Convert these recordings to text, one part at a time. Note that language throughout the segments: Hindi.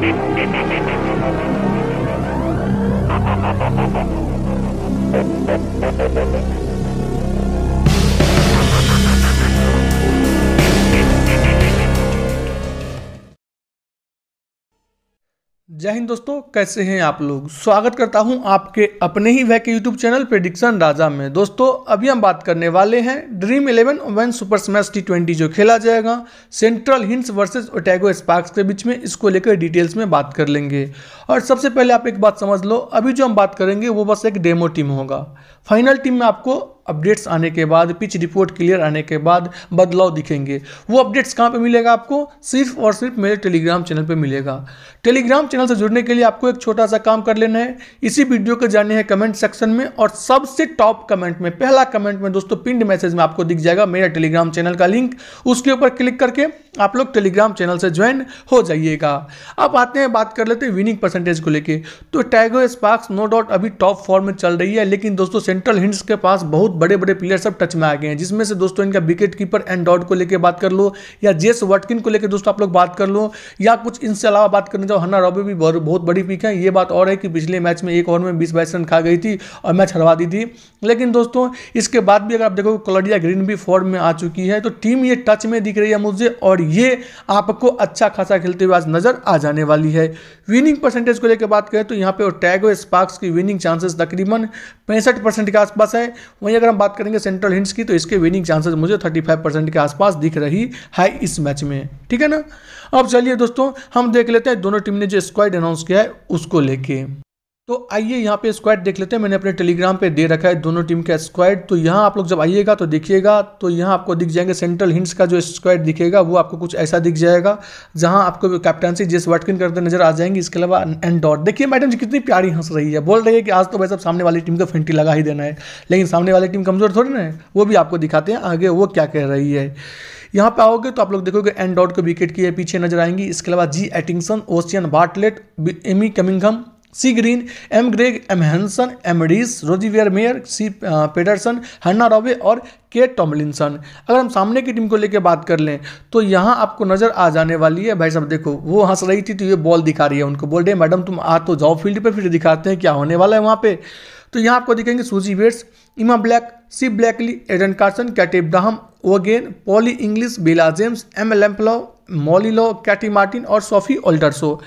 Thank you. जय हिंद दोस्तों कैसे हैं आप लोग स्वागत करता हूं आपके अपने ही वह के यूट्यूब चैनल प्रिडिक्शन राजा में दोस्तों अभी हम बात करने वाले हैं Dream Eleven one super smash T twenty जो खेला जाएगा Central Hinds versus Otago Sparks के बीच में इसको लेकर डिटेल्स में बात कर लेंगे और सबसे पहले आप एक बात समझ लो अभी जो हम बात करेंगे वो बस एक डेमो टीम होगा फाइनल टीम में आपको अपडेट्स आने के बाद पिच रिपोर्ट क्लियर आने के बाद बदलाव दिखेंगे वो अपडेट्स कहाँ पे मिलेगा आपको सिर्फ और सिर्फ मेरे टेलीग्राम चैनल पे मिलेगा टेलीग्राम चैनल से जुड़ने के लिए आपको एक छोटा सा काम कर लेना है इसी वीडियो को जाने हैं कमेंट सेक्शन में और सबसे टॉप कमेंट में पहला कमेंट में दोस्तों पिंड मैसेज में आपको दिख जाएगा मेरा टेलीग्राम चैनल का लिंक उसके ऊपर क्लिक करके आप लोग टेलीग्राम चैनल से ज्वाइन हो जाइएगा अब आते हैं बात कर लेते हैं विनिंग परसेंटेज को लेकर तो टाइगर स्पार्क्स नो डाउट अभी टॉप फॉर्म में चल रही है लेकिन दोस्तों सेंट्रल हिंट्स के पास बहुत बड़े बड़े प्लेयर सब टच में आ गए हैं जिसमें से दोस्तों इनका विकेट कीपर एंड डॉट को लेकर बात कर लो या जेस वटकिन को लेकर दोस्तों आप लोग बात कर लो या कुछ इनसे अलावा बात करने जाओ हन्ना रॉबी भी बहुत बड़ी पिक है ये बात और है कि पिछले मैच में एक ओवर में बीस बाईस रन खा गई थी और मैच हरवा दी थी लेकिन दोस्तों इसके बाद भी अगर आप देखो कलडिया ग्रीन भी फॉर्म में आ चुकी है तो टीम ये टच में दिख रही है मुझे और ये आपको अच्छा खासा खेलते हुए आज नजर आ जाने वाली है विनिंग परसेंटेज को लेकर बात करें तो यहाँ पे टैगो स्पार्क्स की विनिंग चांसेस तकरीबन पैंसठ परसेंट के आसपास है वहीं अगर हम बात करेंगे सेंट्रल हिंट्स की तो इसके विनिंग चांसेस मुझे थर्टी फाइव परसेंट के आसपास दिख रही है इस मैच में ठीक है ना अब चलिए दोस्तों हम देख लेते हैं दोनों टीम ने जो स्क्वाइड अनाउंस किया है उसको लेके तो आइए यहाँ पे स्क्वाड देख लेते हैं मैंने अपने टेलीग्राम पे दे रखा है दोनों टीम का स्क्वाड तो यहाँ आप लोग जब आइएगा तो देखिएगा तो यहाँ आपको दिख जाएंगे सेंट्रल हिंट्स का जो स्क्वाड दिखेगा वो आपको कुछ ऐसा दिख जाएगा जहाँ आपको कैप्टनसी जिस वाटकिन करते नजर आ जाएंगे इसके अलावा एंड डॉट देखिए मैडम जी कितनी प्यारी हंस रही है बोल रही है कि आज तो भाई सब सामने वाली टीम को फेंटी लगा ही देना है लेकिन सामने वाली टीम कमज़ोर थोड़ी ना है वो भी आपको दिखाते हैं आगे वो क्या कह रही है यहाँ पे आओगे तो आप लोग देखोगे एंड डॉट को विकेट किए पीछे नजर आएंगी इसके अलावा G Atkinson Ocean Bartlett Amy Cunningham C Green M Greig M Hansen M Rees Rosemary Mair C Pedersen Hannah Rowe और के टॉमलिनसन अगर हम सामने की टीम को लेकर बात कर लें तो यहाँ आपको नज़र आ जाने वाली है भाई साहब देखो वो हंस रही थी तो ये बॉल दिखा रही है उनको बोल रहे मैडम तुम आ तो जाओ फील्ड पर फिर दिखाते हैं क्या होने वाला है वहाँ पर तो यहाँ आपको दिखेंगे Suzie Bates Emma Black C Blakely Eden Carson Kate डाहम O Gain Polly Inglis Bella James M Molly Loe Katey Martin और सोफी ऑल्टरसो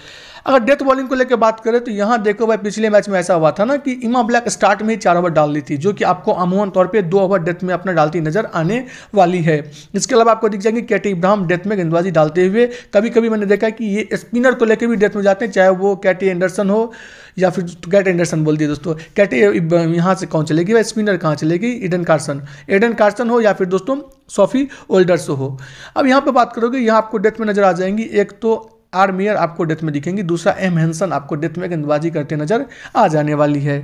अगर डेथ बॉलिंग को लेकर बात करें तो यहाँ देखो भाई पिछले मैच में ऐसा हुआ था ना कि इमा ब्लैक स्टार्ट में ही चार ओवर डाल दी थी जो कि आपको अमूमन तौर पर दो ओवर डेथ में अपना डालती नजर आने वाली है इसके अलावा आपको दिख जाएंगे कैटी इब्राहम डेथ में गेंदबाजी डालते हुए कभी कभी मैंने देखा कि ये स्पिनर को लेकर भी डेथ में जाते हैं चाहे वो कैटी एंडरसन हो या फिर कैट एंडरसन बोल दिए दोस्तों कैटे यहाँ से कौन चलेगी भाई स्पिनर कहाँ चलेगी एडन कार्सन एडन कार्सन हो या फिर दोस्तों सॉफी ओल्डर्स हो अब यहाँ पे बात करोगे यहाँ आपको डेथ में नजर आ जाएंगी एक तो आर्मियर आपको डेथ में दिखेंगी दूसरा एम हेंसन आपको डेथ में गेंदबाजी करते नजर आ जाने वाली है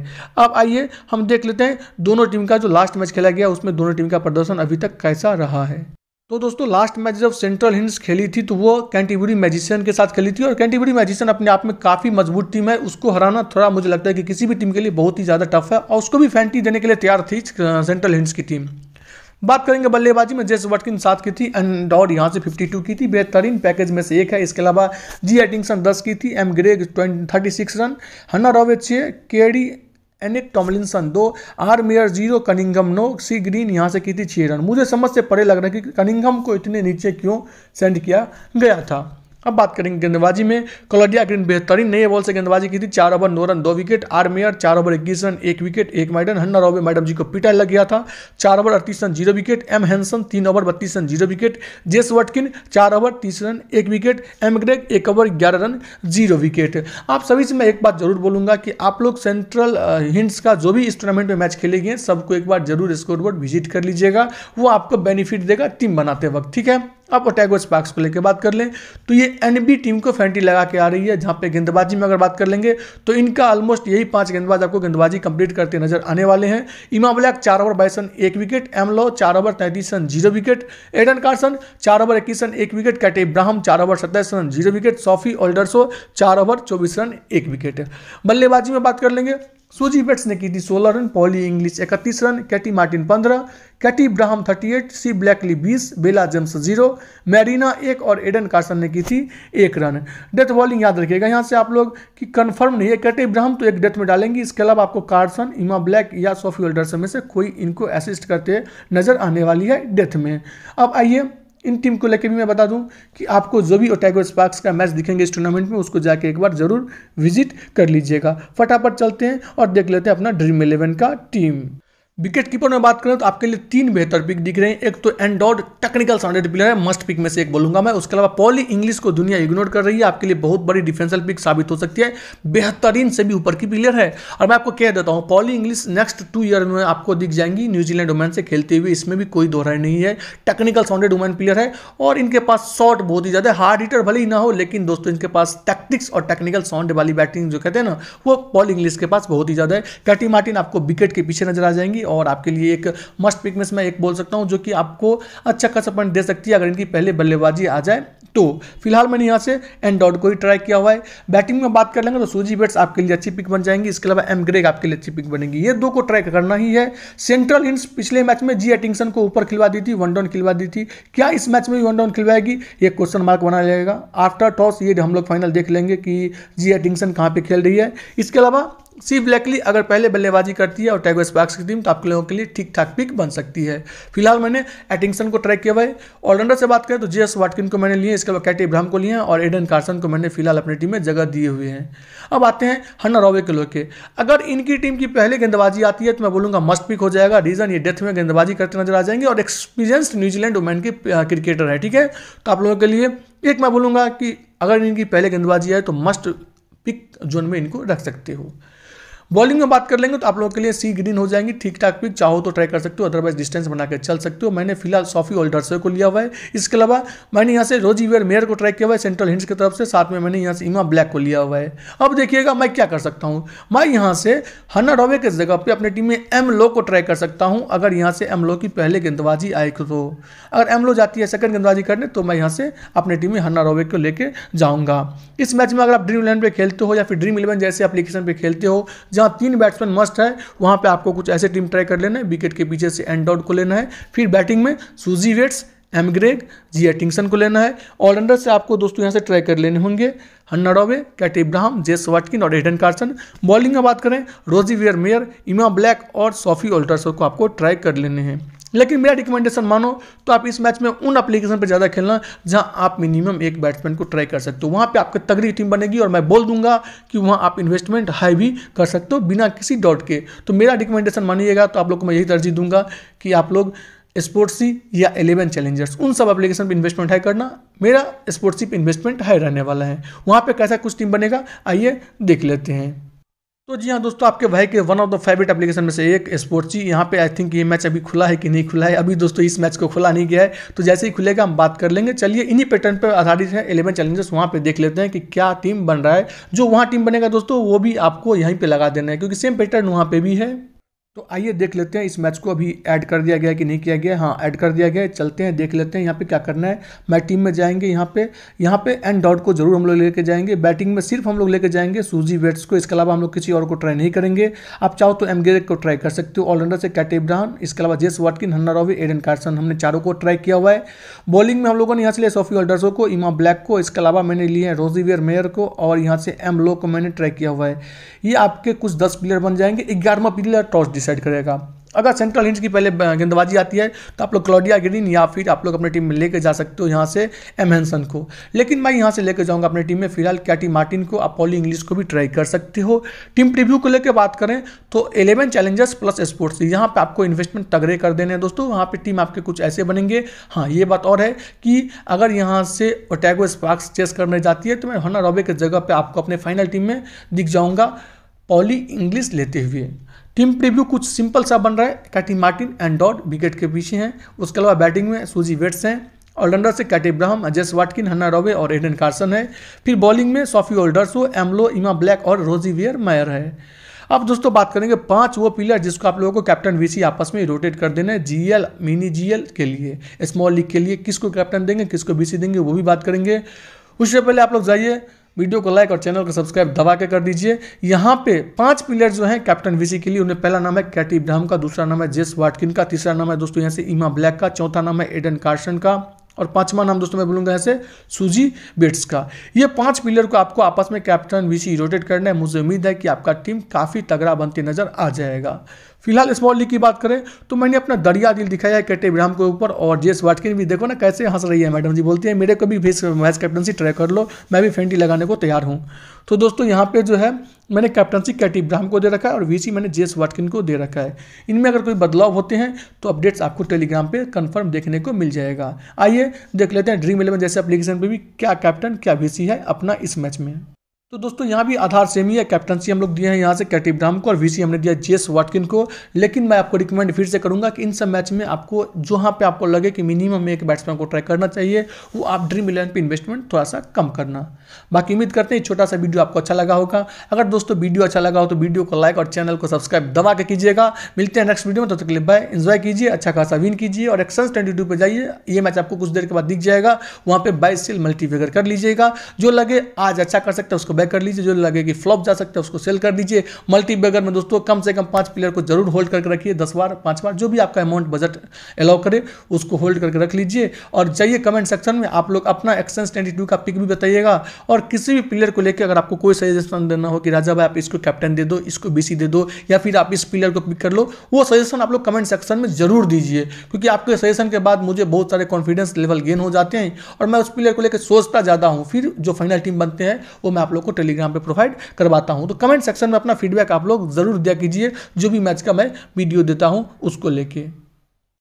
अब आइए हम देख लेते हैं दोनों टीम का जो लास्ट मैच खेला गया उसमें दोनों टीम का प्रदर्शन अभी तक कैसा रहा है तो दोस्तों लास्ट मैच जब सेंट्रल हिंस खेली थी तो वो कैंटीबुरी मैजिशियन के साथ खेली थी और कैंटीबुरी मैजिशियन अपने आप में काफ़ी मजबूत टीम है उसको हराना थोड़ा मुझे लगता है कि किसी भी टीम के लिए बहुत ही ज़्यादा टफ है और उसको भी फैंटी देने के लिए तैयार थी सेंट्रल हिंस की टीम बात करेंगे बल्लेबाजी में जेस वटकिन सात की थी एंड डॉड यहाँ से 52 की थी बेहतरीन पैकेज में से एक है इसके अलावा जी एटिंगसन दस की थी M Greig thirty six run Hannah Rowe छः केडी एनिक टॉमलिनसन दो R Mair zero Cunningham no C Green यहाँ से की थी छः रन मुझे समझ से परे लग रहा है कि कनिंगम को इतने नीचे क्यों सेंड किया गया था अब बात करेंगे गेंदबाजी में कोलडिया ग्रीन बेहतरीन नए बॉल से गेंदबाजी की थी चार ओवर नौ रन दो विकेट आर मेयर चार ओवर इक्कीस रन एक विकेट एक मैडन हन्ना रॉबे मैडम जी को पिटा लग गया था चार ओवर अड़तीस run zero wicket M Hansen तीन ओवर बत्तीस run zero wicket Jess Watkin चार ओवर तीस रन एक विकेट एम ग्रेग एक ओवर ग्यारह रन जीरो विकेट आप सभी से मैं एक बात जरूर बोलूंगा कि आप लोग सेंट्रल हिंट्स का जो भी इस टूर्नामेंट में मैच खेलेंगे सबको एक बार जरूर स्कोर बोर्ड विजिट कर लीजिएगा वो आपको बेनिफिट देगा टीम बनाते वक्त ठीक है अब ओटैगो स्पार्क्स को लेकर बात कर लें तो ये एनबी टीम को फैंटी लगा के आ रही है जहाँ पे गेंदबाजी में अगर बात कर लेंगे तो इनका ऑलमोस्ट यही पांच गेंदबाज आपको गेंदबाजी कंप्लीट करते नजर आने वाले हैं इमा ब्लैक चार ओवर बाईस रन एक विकेट एम लो चार ओवर तैंतीस run zero wicket Eden Carson चार ओवर इक्कीस रन एक विकेट कैटे इब्राहम चार ओवर सत्ताईस run zero wicket Sophie Oldershaw चार ओवर चौबीस रन एक विकेट बल्लेबाजी में बात कर लेंगे सोजी बेट्स ने की थी सोलह रन पॉली इंग्लिश इकतीस रन कैटी मार्टिन पंद्रह Kate Ebrahim thirty eight C Blakely बीस बेला जेम्स जीरो मैरिना एक और एडन कार्सन ने की थी एक रन डेथ बॉलिंग याद रखिएगा यहाँ से आप लोग कि कन्फर्म नहीं है कैटी ब्राहम तो एक डेथ में डालेंगी इसके अलावा आपको कार्सन इमा ब्लैक या सोफी होल्डर में से कोई इनको असिस्ट करते नजर आने वाली है डेथ में अब आइए इन टीम को लेकर भी मैं बता दूं कि आपको जो भी ओटैगो स्पार्क्स का मैच दिखेंगे इस टूर्नामेंट में उसको जाके एक बार जरूर विजिट कर लीजिएगा फटाफट चलते हैं और देख लेते हैं अपना ड्रीम इलेवन का टीम विकेट कीपर में बात करें तो आपके लिए तीन बेहतर पिक दिख रहे हैं एक तो एंडॉड टेक्निकल साउंडेड प्लेयर है मस्ट पिक में से एक बोलूंगा मैं उसके अलावा पॉली इंग्लिश को दुनिया इग्नोर कर रही है आपके लिए बहुत बड़ी डिफेंसल पिक साबित हो सकती है बेहतरीन से भी ऊपर की प्लेयर है और मैं आपको कह देता हूँ Polly Inglis next two year में आपको दिख जाएंगी न्यूजीलैंड वुमेन से खेलते हुए इसमें भी कोई दोहराई नहीं है टेक्निकल साउंडेड वुमेन प्लेयर है और इनके पास शॉट बहुत ही ज़्यादा हार्ड हिटर भले ही ना हो लेकिन दोस्तों इनके पास टैक्टिक्स और टेक्निकल साउंड वाली बैटिंग जो कहते हैं ना वो पॉल इंग्लिश के पास बहुत ही ज़्यादा है कैटी मार्टिन आपको विकेट के पीछे नजर आ जाएंगी और आपके लिए एक मस्ट पिक में एक बोल सकता हूँ जो कि आपको अच्छा खासा पॉइंट दे सकती है अगर इनकी पहले बल्लेबाजी आ जाए तो फिलहाल मैंने यहाँ से एन डॉट को ही ट्राई किया हुआ है बैटिंग में बात कर लेंगे तो सूजी बेट्स आपके लिए अच्छी पिक बन जाएंगी इसके अलावा एम ग्रेग आपके लिए अच्छी पिक बनेगी ये दो को ट्राई करना ही है सेंट्रल हिंस पिछले मैच में जी एटिंगसन को ऊपर खिलवा दी थी वन डाउन खिलवा दी थी क्या इस मैच में भी वन डाउन खिलवाएगी ये क्वेश्चन मार्क बना जाएगा आफ्टर टॉस ये हम लोग फाइनल देख लेंगे कि जी एटिंगसन कहाँ पर खेल रही है इसके अलावा सी ब्लैकली अगर पहले बल्लेबाजी करती है और टैगो स्पार्क्स की टीम तो आप लोगों के लिए ठीक ठाक पिक बन सकती है फिलहाल मैंने एटिंगसन को ट्रैक किया हुआ है ऑलराउंडर से बात करें तो एस वाटकिन को मैंने लिए इसके बाद कैटी इब्राहम को लिए और एडन कार्सन को मैंने फिलहाल अपनी टीम में जगह दिए हुए हैं अब आते हैं हन्ना रॉवे के लोग के अगर इनकी टीम की पहले गेंदबाजी आती है तो मैं बोलूँगा मस्ट पिक हो जाएगा रीजन ये डेथ में गेंदबाजी करते नजर आ जाएंगे और एक्सपीरियंस न्यूजीलैंड वुमेन के क्रिकेटर है ठीक है तो आप लोगों के लिए एक मैं बोलूँगा कि अगर इनकी पहले गेंदबाजी आए तो मस्ट पिक जोन में इनको रख सकते हो बॉलिंग में बात कर लेंगे तो आप लोगों के लिए सी ग्रीन हो जाएंगी ठीक ठाक पिक चाहो तो ट्राई कर सकते हो अदरवाइज डिस्टेंस बना के चल सकते हो मैंने फिलहाल सॉफी ओल्डर्सवे को लिया हुआ है इसके अलावा मैंने यहाँ से रोजी वेयर मेयर को ट्राई किया हुआ है सेंट्रल हिंट्स की तरफ से साथ में मैंने यहाँ से इमा ब्लैक को लिया हुआ है अब देखिएगा मैं क्या कर सकता हूँ मैं यहाँ से हन्ना डॉवे के जगह पर अपनी टीम में एम लो को ट्राई कर सकता हूँ अगर यहाँ से एम लो की पहले गेंदबाजी आए तो अगर एम लो जाती है सेकंड गेंदबाजी करने तो मैं यहाँ से अपनी टीम में हन्ना रोवे को लेकर जाऊँगा इस मैच में अगर आप ड्रीम इलेवन पर खेलते हो या फिर ड्रीम इलेवन जैसे एप्लीकेशन पर खेलते हो जहाँ तीन बैट्समैन मस्ट है वहाँ पर आपको कुछ ऐसे टीम ट्राई कर लेना है विकेट के पीछे से एंड आउट को लेना है फिर बैटिंग में Suzie Bates M Greig G Atkinson को लेना है ऑलराउंडर से आपको दोस्तों यहाँ से ट्राई कर लेने होंगे हन्ना डॉबे कैट इब्राहम जेस वाटकिन और एडन कार्सन बॉलिंग में बात करें Rosemary Mair Emma Black और सॉफी ऑल्टरसो को आपको ट्राई कर लेने हैं लेकिन मेरा रिकमेंडेशन मानो तो आप इस मैच में उन एप्लीकेशन पर ज़्यादा खेलना जहाँ आप मिनिमम एक बैट्समैन को ट्राई कर सकते हो वहाँ पे आपकी तगड़ी टीम बनेगी और मैं बोल दूंगा कि वहाँ आप इन्वेस्टमेंट हाई भी कर सकते हो बिना किसी डॉट के तो मेरा रिकमेंडेशन मानिएगा तो आप लोग को मैं यही तरजीह दूंगा कि आप लोग स्पोर्ट्सी या एलेवन चैलेंजर्स उन सब एप्लीकेशन पर इन्वेस्टमेंट हाई करना मेरा स्पोर्ट्सी पर इन्वेस्टमेंट हाई रहने वाला है वहाँ पर कैसा कुछ टीम बनेगा आइए देख लेते हैं तो जी हाँ दोस्तों आपके भाई के one of the favourite application में से एक स्पोर्ट्सी यहाँ पे आई थिंक ये मैच अभी खुला है कि नहीं खुला है अभी दोस्तों इस मैच को खुला नहीं गया है तो जैसे ही खुलेगा हम बात कर लेंगे चलिए इन्हीं पैटर्न पर आधारित है एलेवन चैलेंजेस वहाँ पे देख लेते हैं कि क्या टीम बन रहा है जो वहाँ टीम बनेगा दोस्तों वो भी आपको यहीं पर लगा देना है क्योंकि सेम पैटर्न वहाँ पर भी है तो आइए देख लेते हैं इस मैच को अभी ऐड कर दिया गया कि नहीं किया गया हाँ ऐड कर दिया गया चलते हैं देख लेते हैं यहाँ पे क्या करना है मैं टीम में जाएंगे यहाँ पे यहाँ पे एंड डॉट को जरूर हम लोग लेके जाएंगे बैटिंग में सिर्फ हम लोग लेके जाएंगे सूजी वेट्स को इसके अलावा हम लोग किसी और को ट्राई नहीं करेंगे आप चाहो तो एम को ट्राई कर सकते हो ऑलराउंडर से कैट इब्राहम इसके अलावा जेस वाटकिन हन्ना रॉवी एडन कार्सन हमने चारों को ट्राई किया हुआ है बॉलिंग में हम लोगों ने यहाँ से लिया सोफी ऑल्डर्सो को इमा ब्लैक को इसके अलावा मैंने लिए हैं रोजीवियर मेयर को और यहाँ से एम लो को मैंने ट्राई किया हुआ है ये आपके कुछ दस प्लेयर बन जाएंगे ग्यारहवा प्लेयर टॉस डिसाइड करेगा अगर सेंट्रल हिंट की पहले गेंदबाजी आती है तो आप लोग क्लोडिया ग्रीन या फिर आप लोग अपनी टीम में लेकर जा सकते हो यहाँ से एम हेंसन को लेकिन मैं यहाँ से लेकर जाऊँगा अपनी टीम में फिलहाल कैटी मार्टिन को आप पॉली इंग्लिश को भी ट्राई कर सकते हो टीम प्रीव्यू को लेकर बात करें तो एलेवन चैलेंजर्स प्लस स्पोर्ट्स यहाँ पर आपको इन्वेस्टमेंट तगड़े कर देने हैं दोस्तों वहाँ पर टीम आपके कुछ ऐसे बनेंगे हाँ ये बात और है कि अगर यहाँ से ओटैगो स्पार्क्स चेस करने जाती है तो मैं होना रॉबे की जगह पर आपको अपने फाइनल टीम में दिख जाऊँगा पॉली इंग्लिश लेते हुए टीम प्रीव्यू कुछ सिंपल सा बन रहा है कैटी मार्टिन एंड डॉट विकेट के पीछे हैं उसके अलावा बैटिंग में सूजी वेट्स हैं ऑलराउंडर से Kate Ebrahim Jess Watkin Hannah Rowe और एडन कार्सन है फिर बॉलिंग में सॉफी ओल्डर्सो एमलो इमा ब्लैक और रोजी वियर मायर है अब दोस्तों बात करेंगे पांच वो प्लेयर जिसको आप लोगों को कैप्टन वीसी आपस में रोटेट कर देना है जीएल मिनी जीएल के लिए स्मॉल लीग के लिए किसको कैप्टन देंगे किसको वीसी देंगे वो भी बात करेंगे उससे पहले आप लोग जाइए वीडियो को लाइक और चैनल को सब्सक्राइब दबा के कर दीजिए यहाँ पे पांच प्लेयर जो हैं कैप्टन विसी के लिए उन्हें पहला नाम है कैटी इब्राहम का दूसरा नाम है जेस वाटकिन का तीसरा नाम है दोस्तों यहाँ से इमा ब्लैक का चौथा नाम है एडन कार्सन का और पांचवा नाम दोस्तों मैं बोलूंगा ऐसे सूजी बेट्स का ये पांच पिलर को आपको आपस में कैप्टन वीसी रोटेट करना है मुझे उम्मीद है कि आपका टीम काफ़ी तगड़ा बनती नजर आ जाएगा फिलहाल स्मॉल लीग की बात करें तो मैंने अपना दरिया दिल दिखाया है केटे ब्राम के ऊपर और जेस वाटकिन भी देखो ना कैसे हंस रही है मैडम जी बोलती है मेरे को भी वाइस कैप्टनसी ट्राई कर लो मैं भी फेंटी लगाने को तैयार हूँ तो दोस्तों यहाँ पे जो है मैंने कैप्टनसी कैटी इब्राहम को दे रखा है और वीसी मैंने जेस वाटकिन को दे रखा है इनमें अगर कोई बदलाव होते हैं तो अपडेट्स आपको टेलीग्राम पे कंफर्म देखने को मिल जाएगा आइए देख लेते हैं ड्रीम इलेवन जैसे एप्लीकेशन पे भी क्या कैप्टन क्या वीसी है अपना इस मैच में तो दोस्तों यहाँ भी आधार सेम ही है कैप्टनसी हम लोग दिए हैं यहाँ से कैटिव डाम को और वीसी हमने दिया जेस वाटकिन को लेकिन मैं आपको रिकमेंड फिर से करूँगा कि इन सब मैच में आपको जहाँ पे आपको लगे कि मिनिमम एक बैट्समैन को ट्राई करना चाहिए वो आप ड्रीम इलेवन पे इन्वेस्टमेंट थोड़ा सा कम करना बाकी उम्मीद करते हैं छोटा सा वीडियो आपको अच्छा लगा होगा अगर दोस्तों वीडियो अच्छा लगा हो तो वीडियो को लाइक और चैनल को सब्सक्राइब दबा के कीजिएगा मिलते हैं नेक्स्ट वीडियो में तब तक बाय इन्जॉय कीजिए अच्छा खासा विन कीजिए और एक्सन ट्वेंटी टू पर जाइए ये मैच आपको कुछ देर के बाद दिख जाएगा वहाँ पर बाइस सेल मल्टीफिगर कर लीजिएगा जो लगे आज अच्छा कर सकते हैं उसको बैक कर लीजिए जो लगे कि फ्लॉप जा सकता है उसको सेल कर दीजिए मल्टी बैगर में दोस्तों कम से कम पांच प्लेयर को जरूर होल्ड करके रखिए दस बार पांच बार जो भी आपका अमाउंट बजट अलाउ करे उसको होल्ड करके रख लीजिए और जाइए कमेंट सेक्शन में आप लोग अपना एक्शन ट्वेंटी का पिक भी बताइएगा और किसी भी प्लेयर को लेकर अगर आपको कोई सजेशन देना हो कि राजा भाई आप इसको कैप्टन दे दो इसको बी दे दो या फिर आप इस प्लेयर को पिक कर लो वो सजेशन आप लोग कमेंट सेक्शन में जरूर दीजिए क्योंकि आपके सजेशन के बाद मुझे बहुत सारे कॉन्फिडेंस लेवल गेन हो जाते हैं और मैं उस प्लेयर को लेकर सोचता ज़्यादा हूँ फिर जो फाइनल टीम बनते हैं वो मैं आप लोग आपको टेलीग्राम पर प्रोवाइड करवाता हूँ तो कमेंट सेक्शन में अपना फीडबैक आप लोग ज़रूर दिया कीजिए जो भी मैच का मैं वीडियो देता हूँ उसको लेके